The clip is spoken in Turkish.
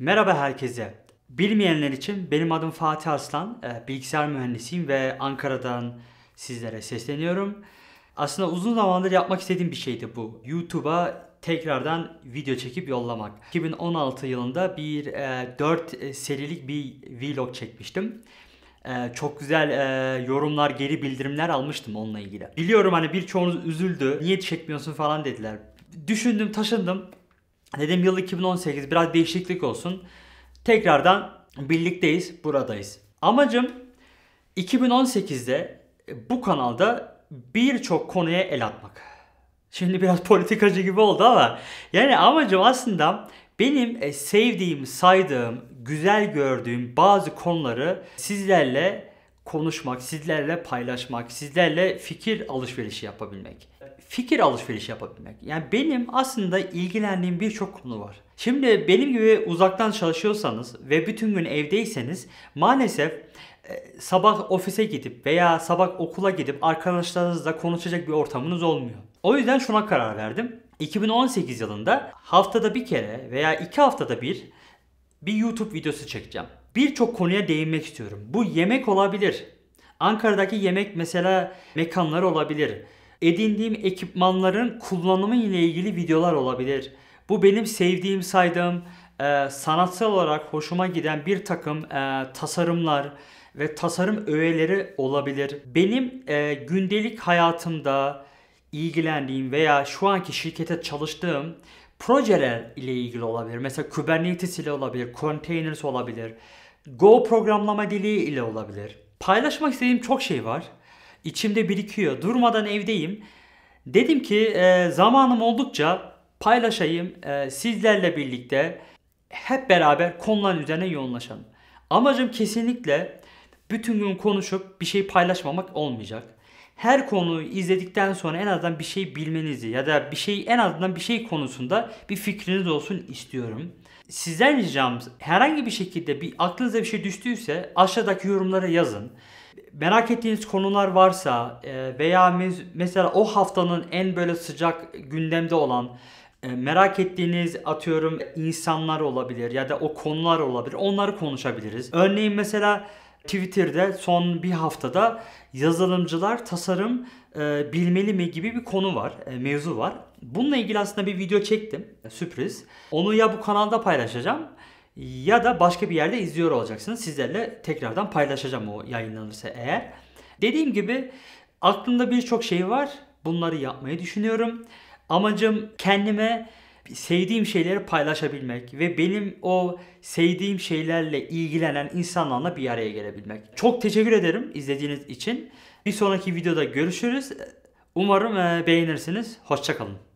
Merhaba herkese. Bilmeyenler için benim adım Fatih Aslan. Ee, bilgisayar mühendisiyim ve Ankara'dan sizlere sesleniyorum. Aslında uzun zamandır yapmak istediğim bir şeydi bu. YouTube'a tekrardan video çekip yollamak. 2016 yılında bir e, 4 e, serilik bir vlog çekmiştim. Ee, çok güzel e, yorumlar, geri bildirimler almıştım onunla ilgili. Biliyorum hani birçoğunuz üzüldü. Niye çekmiyorsun falan dediler. Düşündüm, taşındım. Dedim yıl 2018 biraz değişiklik olsun. Tekrardan birlikteyiz, buradayız. Amacım 2018'de bu kanalda birçok konuya el atmak. Şimdi biraz politikacı gibi oldu ama yani amacım aslında benim e, sevdiğim, saydığım, güzel gördüğüm bazı konuları sizlerle konuşmak, sizlerle paylaşmak, sizlerle fikir alışverişi yapabilmek. Fikir alışverişi yapabilmek. Yani benim aslında ilgilendiğim birçok konu var. Şimdi benim gibi uzaktan çalışıyorsanız ve bütün gün evdeyseniz maalesef e, sabah ofise gidip veya sabah okula gidip arkadaşlarınızla konuşacak bir ortamınız olmuyor. O yüzden şuna karar verdim. 2018 yılında haftada bir kere veya iki haftada bir bir YouTube videosu çekeceğim birçok konuya değinmek istiyorum. Bu yemek olabilir. Ankara'daki yemek mesela mekanları olabilir. Edindiğim ekipmanların kullanımı ile ilgili videolar olabilir. Bu benim sevdiğim, saydığım, e, sanatsal olarak hoşuma giden bir takım e, tasarımlar ve tasarım öğeleri olabilir. Benim e, gündelik hayatımda ilgilendiğim veya şu anki şirkete çalıştığım projeler ile ilgili olabilir. Mesela Kubernetes ile olabilir, containers olabilir, Go programlama dili ile olabilir. Paylaşmak istediğim çok şey var. İçimde birikiyor. Durmadan evdeyim. Dedim ki e, zamanım oldukça paylaşayım e, sizlerle birlikte hep beraber konuların üzerine yoğunlaşalım. Amacım kesinlikle bütün gün konuşup bir şey paylaşmamak olmayacak her konuyu izledikten sonra en azından bir şey bilmenizi ya da bir şey en azından bir şey konusunda bir fikriniz olsun istiyorum. Sizden ricam herhangi bir şekilde bir aklınıza bir şey düştüyse aşağıdaki yorumlara yazın. Merak ettiğiniz konular varsa e, veya mesela o haftanın en böyle sıcak gündemde olan e, merak ettiğiniz atıyorum insanlar olabilir ya da o konular olabilir. Onları konuşabiliriz. Örneğin mesela Twitter'de son bir haftada yazılımcılar tasarım e, bilmeli mi gibi bir konu var, e, mevzu var. Bununla ilgili aslında bir video çektim, e, sürpriz. Onu ya bu kanalda paylaşacağım ya da başka bir yerde izliyor olacaksınız. Sizlerle tekrardan paylaşacağım o yayınlanırsa eğer. Dediğim gibi aklımda birçok şey var. Bunları yapmayı düşünüyorum. Amacım kendime sevdiğim şeyleri paylaşabilmek ve benim o sevdiğim şeylerle ilgilenen insanlarla bir araya gelebilmek. Çok teşekkür ederim izlediğiniz için. Bir sonraki videoda görüşürüz. Umarım e, beğenirsiniz. Hoşçakalın.